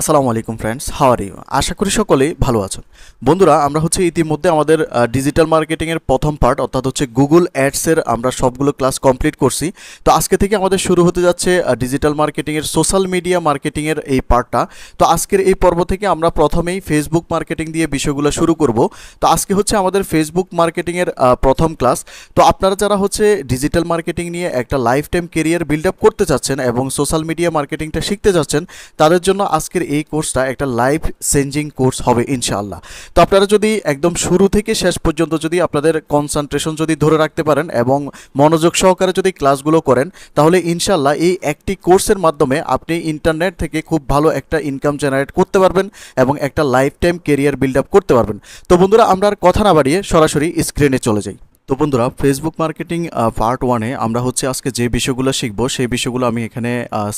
আসসালামু আলাইকুম friends how are you আশা করি সকলেই ভালো আছেন বন্ধুরা আমরা হচ্ছে ইতিমধ্যে আমাদের ডিজিটাল মার্কেটিংয়ের প্রথম পার্ট অর্থাৎ হচ্ছে গুগল অ্যাডসের আমরা সবগুলো ক্লাস কমপ্লিট করছি তো আজকে থেকে আমাদের শুরু হতে যাচ্ছে ডিজিটাল মার্কেটিংয়ের সোশ্যাল মিডিয়া মার্কেটিংয়ের এই পার্টটা তো আজকের এই পর্ব থেকে আমরা প্রথমেই ফেসবুক মার্কেটিং দিয়ে বিষয়গুলো শুরু করব তো আজকে হচ্ছে আমাদের ফেসবুক মার্কেটিংয়ের প্রথম ক্লাস তো আপনারা যারা হচ্ছে ডিজিটাল মার্কেটিং নিয়ে একটা lifetime career build up করতে চাচ্ছেন এবং সোশ্যাল মিডিয়া মার্কেটিংটা শিখতে চাচ্ছেন তাদের জন্য আজকের এই কোর্সটা একটা লাইফ চেঞ্জিং কোর্স হবে ইনশাআল্লাহ তো আপনারা যদি একদম শুরু থেকে শেষ পর্যন্ত যদি আপনাদের কনসেন্ট্রেশন যদি ধরে রাখতে পারেন এবং মনোযোগ সহকারে যদি ক্লাসগুলো করেন তাহলে ইনশাআল্লাহ এই একটি কোর্সের মাধ্যমে আপনি ইন্টারনেট থেকে খুব ভালো একটা ইনকাম জেনারেট করতে পারবেন এবং একটা lifetime career build up করতে পারবেন তো বন্ধুরা আমরা আর কথা না বাড়িয়ে সরাসরি স্ক্রিনে চলে যাই তো বন্ধুরা ফেসবুক মার্কেটিং পার্ট ওয়ানে আমরা হচ্ছে আজকে যে বিষয়গুলো শিখবো সেই বিষয়গুলো আমি এখানে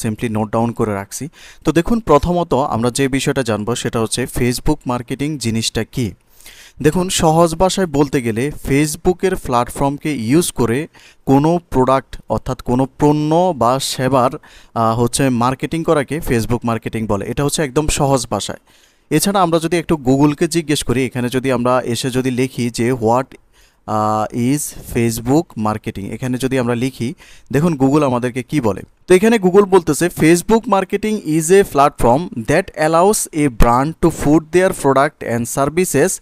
সিম্পলি নোট ডাউন করে রাখছি তো দেখুন প্রথমত আমরা যে বিষয়টা জানবো সেটা হচ্ছে ফেসবুক মার্কেটিং জিনিসটা কি দেখুন সহজ ভাষায় বলতে গেলে ফেসবুকের প্ল্যাটফর্মকে ইউজ করে কোনো প্রোডাক্ট অর্থাৎ কোনো পণ্য বা সেবার হচ্ছে মার্কেটিং করাকে ফেসবুক মার্কেটিং বলে এটা হচ্ছে একদম সহজ ভাষায় এছাড়া আমরা যদি একটু গুগলকে জিজ্ঞেস করি এখানে যদি আমরা এসে যদি লিখি যে হোয়াট ইজ ফেসবুক মার্কেটিং এখানে যদি আমরা লিখি দেখুন গুগল আমাদেরকে কি বলে তো এখানে গুগল বলতেছে Facebook marketing is a platform that allows a brand to put their product and services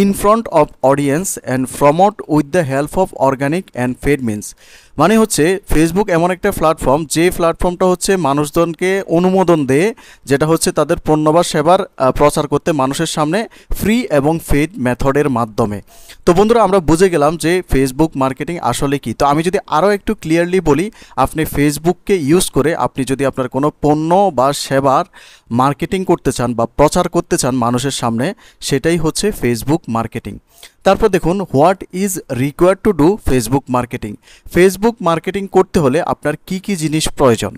in front of audience and promote with the help of organic and paid means মানে হচ্ছে Facebook এমন একটা platform যে প্ল্যাটফর্মটা হচ্ছে মানুষজনকে অনুমোদন দেয় যেটা হচ্ছে তাদের পণ্য বা সেবার প্রচার করতে মানুষের সামনে ফ্রি এবং ফেড মেথডের মাধ্যমে তো বন্ধুরা আমরা বুঝে গেলাম যে ফেসবুক মার্কেটিং আসলে কি তো আমি যদি আরও একটু ক্লিয়ারলি বলি আপনি ফেসবুককে ইউজ করে আপনি যদি আপনার কোনো পণ্য বা সেবার মার্কেটিং করতে চান বা প্রচার করতে চান মানুষের সামনে সেটাই হচ্ছে ফেসবুক মার্কেটিং তারপর দেখুন what is required to do Facebook marketing Facebook marketing করতে হলে আপনার কি কি জিনিস প্রয়োজন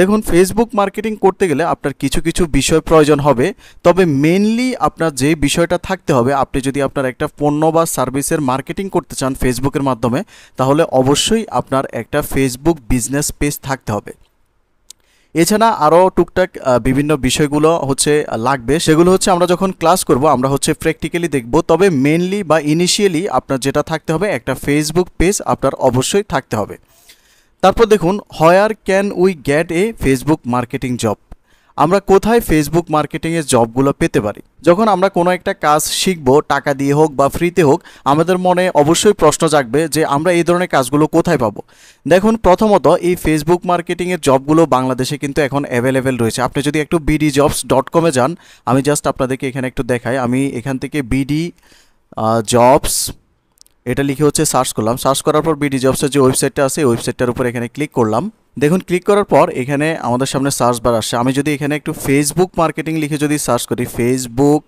দেখুন ফেসবুক মার্কেটিং করতে গেলে আপনার কিছু কিছু বিষয় প্রয়োজন হবে তবে মেনলি আপনার যে বিষয়টা থাকতে হবে আপনি যদি আপনার একটা পণ্য বা সার্ভিসের মার্কেটিং করতে চান ফেসবুকের মাধ্যমে তাহলে অবশ্যই আপনার একটা ফেসবুক বিজনেস পেজ থাকতে হবে এছাড়া আরও টুকটাক বিভিন্ন বিষয়গুলো হচ্ছে লাগবে সেগুলো হচ্ছে আমরা যখন ক্লাস করব আমরা হচ্ছে প্র্যাকটিক্যালি দেখব তবে মেনলি বা ইনিশিয়ালি আপনার যেটা থাকতে হবে একটা ফেসবুক পেজ আপনার অবশ্যই থাকতে হবে তারপর দেখুন where can we get a Facebook marketing job আমরা কোথায় ফেসবুক মার্কেটিংয়ের জবগুলো পেতে পারি যখন আমরা কোনো একটা কাজ শিখবো টাকা দিয়ে হোক বা ফ্রিতে হোক আমাদের মনে অবশ্যই প্রশ্ন জাগবে যে আমরা এই ধরনের কাজগুলো কোথায় পাবো দেখুন প্রথমত এই ফেসবুক মার্কেটিংয়ের জবগুলো বাংলাদেশে কিন্তু এখন অ্যাভেলেবেল রয়েছে আপনি যদি একটু বিডি জবস ডট কমে যান আমি জাস্ট আপনাদেরকে এখানে একটু দেখাই আমি এখান থেকে বিডি জবস এটা লিখে হচ্ছে সার্চ করলাম সার্চ করার পর বিডি জবসের যে ওয়েবসাইটটা আছে ওয়েবসাইটটার উপর এখানে ক্লিক করলাম দেখুন ক্লিক করার পর এখানে আমাদের সামনে সার্চ বার আসছে আমি যদি এখানে একটু ফেসবুক মার্কেটিং লিখে যদি সার্চ করি Facebook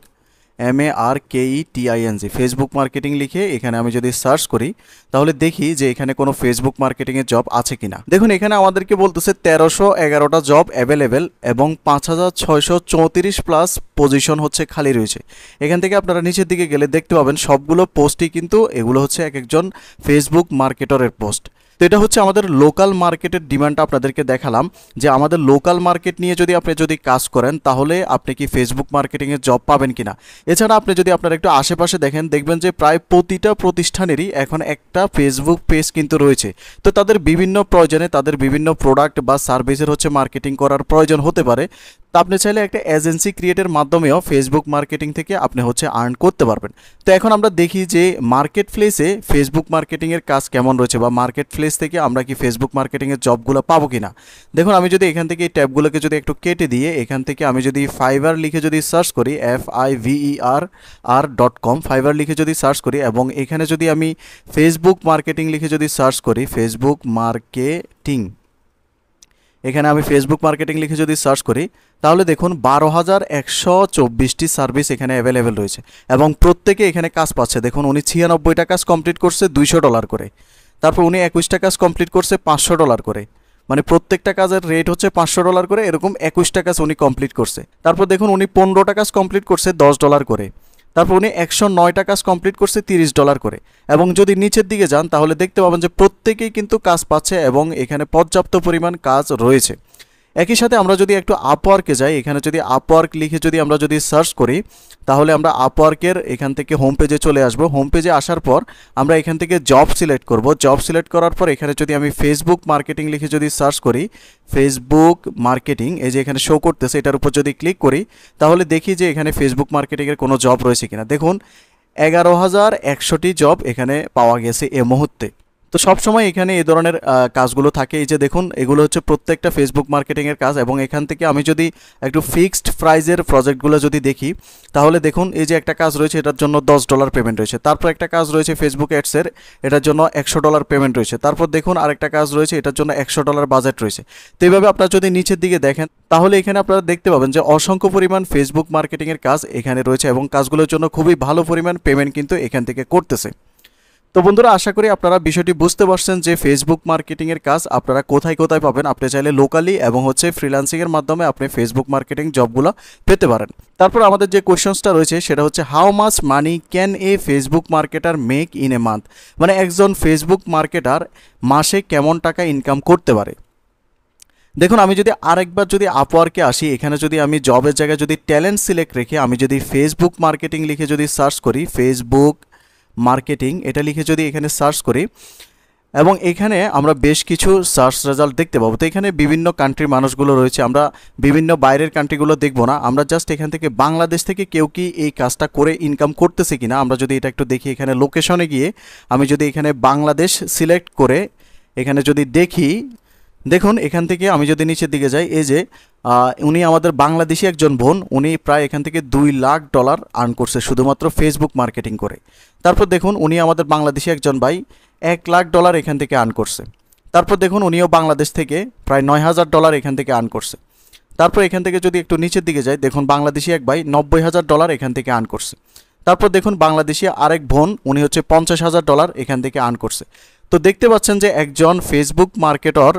M A R K E T I N G Facebook marketing লিখে এখানে আমি যদি সার্চ করি তাহলে দেখি যে এখানে কোনো ফেসবুক মার্কেটিংয়ের জব আছে কিনা দেখুন এখানে আমাদেরকে বলতেছে তেরোশো এগারোটা জব অ্যাভেলেবেল এবং পাঁচ হাজার ছয়শো চৌত্রিশ প্লাস পজিশন হচ্ছে খালি রয়েছে এখান থেকে আপনারা নিচের দিকে গেলে দেখতে পাবেন সবগুলো পোস্টই কিন্তু এগুলো হচ্ছে এক একজন ফেসবুক মার্কেটরের পোস্ট তো এটা হচ্ছে আমাদের লোকাল মার্কেটের ডিমান্ডটা আপনাদেরকে দেখালাম যে আমাদের লোকাল মার্কেট নিয়ে যদি আপনি যদি কাজ করেন তাহলে আপনি কি ফেসবুক মার্কেটিংয়ে জব পাবেন কিনা এছাড়া আপনি যদি আপনার একটু আশেপাশে দেখেন দেখবেন যে প্রায় প্রতিটা প্রতিষ্ঠানেরই এখন একটা ফেসবুক পেজ কিন্তু রয়েছে তো তাদের বিভিন্ন প্রয়োজনে তাদের বিভিন্ন প্রোডাক্ট বা সার্ভিসের হচ্ছে মার্কেটিং করার প্রয়োজন হতে পারে তো আপনি চাইলে একটা এজেন্সি ক্রিয়েটের মাধ্যমেও ফেসবুক মার্কেটিং থেকে আপনি হচ্ছে আর্ন করতে পারবেন তো এখন আমরা দেখি যে মার্কেট প্লেসে ফেসবুক মার্কেটিংয়ের কাজ কেমন রয়েছে বা মার্কেট প্লেস থেকে আমরা কি ফেসবুক মার্কেটিংয়ের জবগুলো পাবো কি না দেখুন আমি যদি এখান থেকে এই ট্যাবগুলোকে যদি একটু কেটে দিয়ে এখান থেকে আমি যদি ফাইবার লিখে যদি সার্চ করি F I V E R R R dot com Fiverr লিখে যদি সার্চ করি এবং এখানে যদি আমি ফেসবুক মার্কেটিং লিখে যদি সার্চ করি ফেসবুক মার্কেটিং এখানে আমি ফেসবুক মার্কেটিং লিখে যদি সার্চ করি তাহলে দেখুন বারো হাজার একশো চব্বিশটি সার্ভিস এখানে অ্যাভেলেবেল রয়েছে এবং প্রত্যেকে এখানে কাজ পাচ্ছে দেখুন উনি ছিয়ানব্বইটা কাজ কমপ্লিট করছে দুইশো ডলার করে তারপর উনি একুশটা কাজ কমপ্লিট করছে পাঁচশো ডলার করে মানে প্রত্যেকটা কাজের রেট হচ্ছে পাঁচশো ডলার করে এরকম একুশটা কাজ উনি কমপ্লিট করছে তারপর দেখুন উনি পনেরোটা কাজ কমপ্লিট করছে দশ ডলার করে তারপর উনি একশো নয়টা কাজ কমপ্লিট করছে তিরিশ ডলার করে এবং যদি নিচের দিকে যান তাহলে দেখতে পাবেন যে প্রত্যেকেই কিন্তু কাজ পাচ্ছে এবং এখানে পর্যাপ্ত পরিমাণ কাজ রয়েছে একই সাথে আমরা যদি একটু আপওয়ার্কে যাই এখানে যদি আপওয়ার্ক লিখে যদি আমরা যদি সার্চ করি তাহলে আমরা আপওয়ার্কের এখান থেকে হোম পেজে চলে আসব হোম পেজে আসার পর আমরা এখান থেকে জব সিলেক্ট করব জব সিলেক্ট করার পর এখানে যদি আমি ফেসবুক মার্কেটিং লিখে যদি সার্চ করি ফেসবুক মার্কেটিং এই যে এখানে শো করতেছে এটার উপর যদি ক্লিক করি তাহলে দেখি যে এখানে ফেসবুক মার্কেটিংয়ের কোনো জব রয়েছে কিনা দেখুন এগারো হাজার একশোটি জব এখানে পাওয়া গেছে এ মুহূর্তে তো সবসময় এখানে এই ধরনের কাজগুলো থাকে এই যে দেখুন এগুলো হচ্ছে প্রত্যেকটা ফেসবুক মার্কেটিংয়ের কাজ এবং এখান থেকে আমি যদি একটু ফিক্সড প্রাইজের প্রজেক্টগুলো যদি দেখি তাহলে দেখুন এই যে একটা কাজ রয়েছে এটার জন্য দশ ডলার পেমেন্ট রয়েছে তারপর একটা কাজ রয়েছে ফেসবুক অ্যাডসের এটার জন্য একশো ডলার পেমেন্ট রয়েছে তারপর দেখুন আরেকটা কাজ রয়েছে এটার জন্য একশো ডলার বাজেট রয়েছে তো এইভাবে আপনারা যদি নিচের দিকে দেখেন তাহলে এখানে আপনারা দেখতে পাবেন যে অসংখ্য পরিমাণ ফেসবুক মার্কেটিংয়ের কাজ এখানে রয়েছে এবং কাজগুলোর জন্য খুবই ভালো পরিমাণ পেমেন্ট কিন্তু এখান থেকে করতেছে তো বন্ধুরা আশা করি আপনারা বিষয়টি বুঝতে পারছেন যে ফেসবুক মার্কেটিংয়ের কাজ আপনারা কোথায় কোথায় পাবেন আপনি চাইলে লোকালি এবং হচ্ছে ফ্রিলান্সিংয়ের মাধ্যমে আপনি ফেসবুক মার্কেটিং জবগুলো পেতে পারেন তারপর আমাদের যে কোয়েশ্চেন্সটা রয়েছে সেটা হচ্ছে how much money can a Facebook marketer make in a month মানে একজন ফেসবুক মার্কেটার মাসে কেমন টাকা ইনকাম করতে পারে দেখুন আমি যদি আরেকবার যদি আপওয়ার্কে আসি এখানে যদি আমি জবের জায়গায় যদি ট্যালেন্ট সিলেক্ট রেখে আমি যদি ফেসবুক মার্কেটিং লিখে যদি সার্চ করি ফেসবুক মার্কেটিং এটা লিখে যদি এখানে সার্চ করি এবং এখানে আমরা বেশ কিছু সার্চ রেজাল্ট দেখতে পাবো তো এখানে বিভিন্ন কান্ট্রির মানুষগুলো রয়েছে আমরা বিভিন্ন বাইরের কান্ট্রিগুলো দেখবো না আমরা জাস্ট এখান থেকে বাংলাদেশ থেকে কেউ কি এই কাজটা করে ইনকাম করতেছে কি না আমরা যদি এটা একটু দেখি এখানে লোকেশনে গিয়ে আমি যদি এখানে বাংলাদেশ সিলেক্ট করে এখানে যদি দেখি দেখুন এখান থেকে আমি যদি নিচের দিকে যাই এই যে উনি আমাদের বাংলাদেশি একজন বোন উনি প্রায় এখান থেকে দুই লাখ ডলার আর্ন করছে শুধুমাত্র ফেসবুক মার্কেটিং করে তারপর দেখুন উনি আমাদের বাংলাদেশি একজন ভাই এক লাখ ডলার এখান থেকে আর্ন করছে তারপর দেখুন উনিও বাংলাদেশ থেকে প্রায় নয় হাজার ডলার এখান থেকে আর্ন করছে তারপর এখান থেকে যদি একটু নিচের দিকে যাই দেখুন বাংলাদেশি এক ভাই নব্বই হাজার ডলার এখান থেকে আর্ন করছে তারপর দেখুন বাংলাদেশি আরেক বোন উনি হচ্ছে পঞ্চাশ হাজার ডলার এখান থেকে আর্ন করছে তো দেখতে পাচ্ছেন যে একজন ফেসবুক মার্কেটর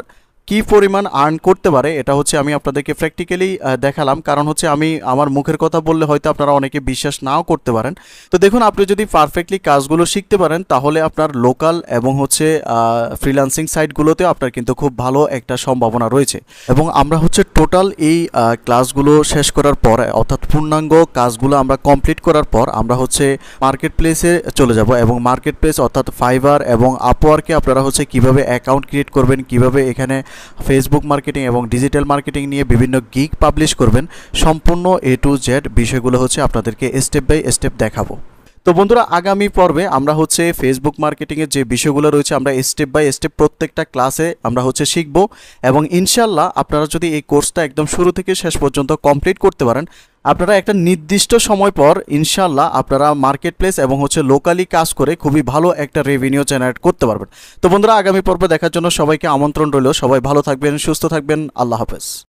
কি পরিমাণ আর্ন করতে পারে এটা হচ্ছে আমি আপনাদেরকে প্র্যাকটিক্যালি দেখালাম কারণ হচ্ছে আমি আমার মুখের কথা বললে হয়তো আপনারা অনেকে বিশ্বাস নাও করতে পারেন তো দেখুন আপনি যদি পারফেক্টলি কাজগুলো শিখতে পারেন তাহলে আপনার লোকাল এবং হচ্ছে ফ্রিলান্সিং সাইটগুলোতে আপনার কিন্তু খুব ভালো একটা সম্ভাবনা রয়েছে এবং আমরা হচ্ছে টোটাল এই ক্লাসগুলো শেষ করার পর অর্থাৎ পূর্ণাঙ্গ কাজগুলো আমরা কমপ্লিট করার পর আমরা হচ্ছে মার্কেট প্লেসে চলে যাব এবং মার্কেট প্লেস অর্থাৎ ফাইবার এবং আপওয়ার্কে আপনারা হচ্ছে কিভাবে অ্যাকাউন্ট ক্রিয়েট করবেন কিভাবে এখানে ফেসবুক মার্কেটিং এবং ডিজিটাল মার্কেটিং নিয়ে বিভিন্ন গিক পাবলিশ করবেন সম্পূর্ণ এ টু জেড বিষয়গুলো হচ্ছে আপনাদেরকে স্টেপ বাই স্টেপ দেখাবো তো বন্ধুরা আগামী পর্বে আমরা হচ্ছে ফেসবুক মার্কেটিংয়ের যে বিষয়গুলো রয়েছে আমরা স্টেপ বাই স্টেপ প্রত্যেকটা ক্লাসে আমরা হচ্ছে শিখব এবং ইনশাল্লাহ আপনারা যদি এই কোর্সটা একদম শুরু থেকে শেষ পর্যন্ত কমপ্লিট করতে পারেন আপনারা একটা নির্দিষ্ট সময় পর ইনশাল্লাহ আপনারা মার্কেট প্লেস এবং হচ্ছে লোকালি কাজ করে খুবই ভালো একটা রেভিনিউ জেনারেট করতে পারবেন তো বন্ধুরা আগামী পর্ব দেখার জন্য সবাইকে আমন্ত্রণ রইল সবাই ভালো থাকবেন সুস্থ থাকবেন আল্লাহ হাফেজ